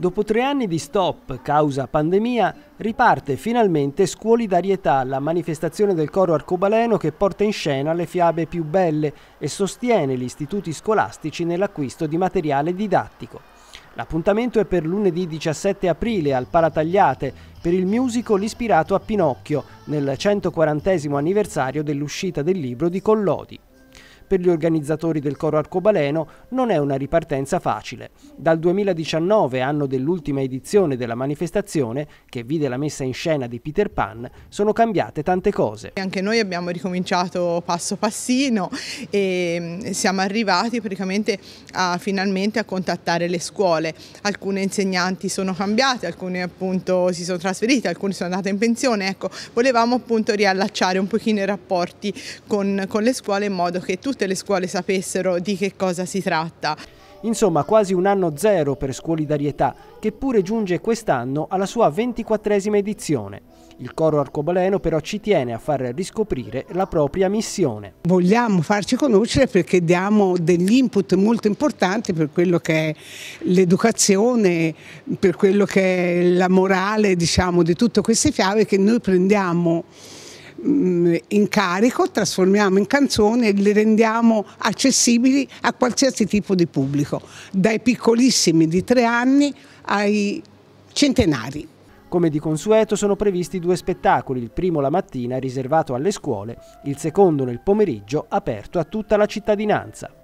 Dopo tre anni di stop causa pandemia, riparte finalmente Scuolidarietà, la manifestazione del coro arcobaleno che porta in scena le fiabe più belle e sostiene gli istituti scolastici nell'acquisto di materiale didattico. L'appuntamento è per lunedì 17 aprile al Palatagliate per il musical ispirato a Pinocchio nel 140 anniversario dell'uscita del libro di Collodi per gli organizzatori del coro arcobaleno non è una ripartenza facile. Dal 2019, anno dell'ultima edizione della manifestazione, che vide la messa in scena di Peter Pan, sono cambiate tante cose. Anche noi abbiamo ricominciato passo passino e mm, siamo arrivati praticamente a, finalmente a contattare le scuole. Alcune insegnanti sono cambiate, alcune appunto si sono trasferite, alcune sono andate in pensione. Ecco, volevamo appunto riallacciare un pochino i rapporti con, con le scuole in modo che tutti tutte le scuole sapessero di che cosa si tratta. Insomma, quasi un anno zero per Scuolidarietà, che pure giunge quest'anno alla sua ventiquattresima edizione. Il coro arcobaleno però ci tiene a far riscoprire la propria missione. Vogliamo farci conoscere perché diamo degli input molto importanti per quello che è l'educazione, per quello che è la morale diciamo, di tutte queste fiabe che noi prendiamo Mm, in carico, trasformiamo in canzoni e le rendiamo accessibili a qualsiasi tipo di pubblico, dai piccolissimi di tre anni ai centenari. Come di consueto sono previsti due spettacoli, il primo la mattina riservato alle scuole, il secondo nel pomeriggio aperto a tutta la cittadinanza.